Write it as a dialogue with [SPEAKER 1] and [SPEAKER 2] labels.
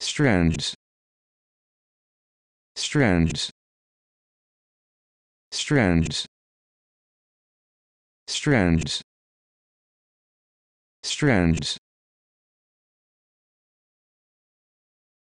[SPEAKER 1] strands strands strands strands strands